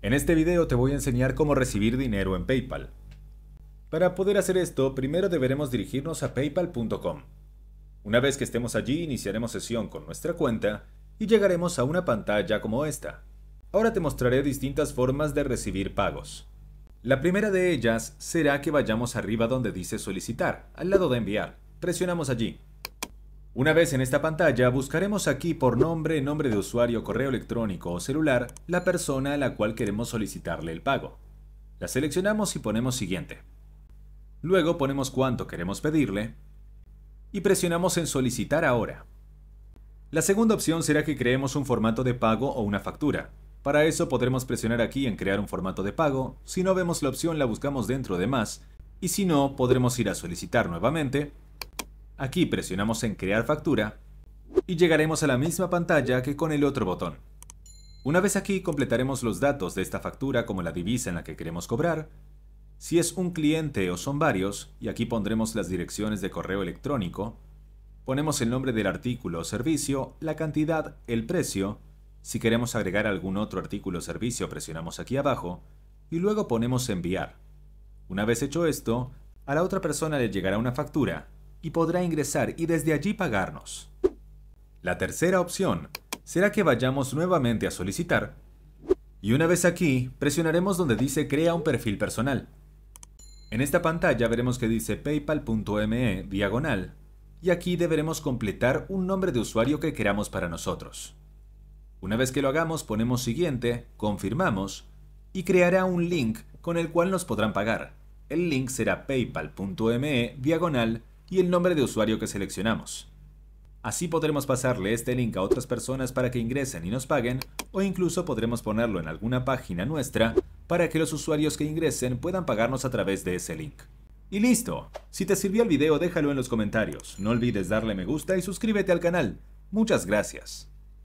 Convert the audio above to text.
En este video te voy a enseñar cómo recibir dinero en PayPal. Para poder hacer esto, primero deberemos dirigirnos a paypal.com. Una vez que estemos allí, iniciaremos sesión con nuestra cuenta y llegaremos a una pantalla como esta. Ahora te mostraré distintas formas de recibir pagos. La primera de ellas será que vayamos arriba donde dice solicitar, al lado de enviar. Presionamos allí. Una vez en esta pantalla, buscaremos aquí por nombre, nombre de usuario, correo electrónico o celular la persona a la cual queremos solicitarle el pago. La seleccionamos y ponemos siguiente. Luego ponemos cuánto queremos pedirle y presionamos en solicitar ahora. La segunda opción será que creemos un formato de pago o una factura. Para eso podremos presionar aquí en crear un formato de pago, si no vemos la opción la buscamos dentro de más, y si no podremos ir a solicitar nuevamente Aquí presionamos en Crear factura y llegaremos a la misma pantalla que con el otro botón. Una vez aquí completaremos los datos de esta factura como la divisa en la que queremos cobrar, si es un cliente o son varios, y aquí pondremos las direcciones de correo electrónico, ponemos el nombre del artículo o servicio, la cantidad, el precio, si queremos agregar algún otro artículo o servicio presionamos aquí abajo, y luego ponemos enviar. Una vez hecho esto, a la otra persona le llegará una factura y podrá ingresar y desde allí pagarnos. La tercera opción será que vayamos nuevamente a solicitar y una vez aquí presionaremos donde dice crea un perfil personal. En esta pantalla veremos que dice paypal.me diagonal y aquí deberemos completar un nombre de usuario que queramos para nosotros. Una vez que lo hagamos ponemos siguiente, confirmamos y creará un link con el cual nos podrán pagar. El link será paypal.me diagonal y el nombre de usuario que seleccionamos. Así podremos pasarle este link a otras personas para que ingresen y nos paguen, o incluso podremos ponerlo en alguna página nuestra para que los usuarios que ingresen puedan pagarnos a través de ese link. Y listo, si te sirvió el video déjalo en los comentarios, no olvides darle me gusta y suscríbete al canal. Muchas gracias.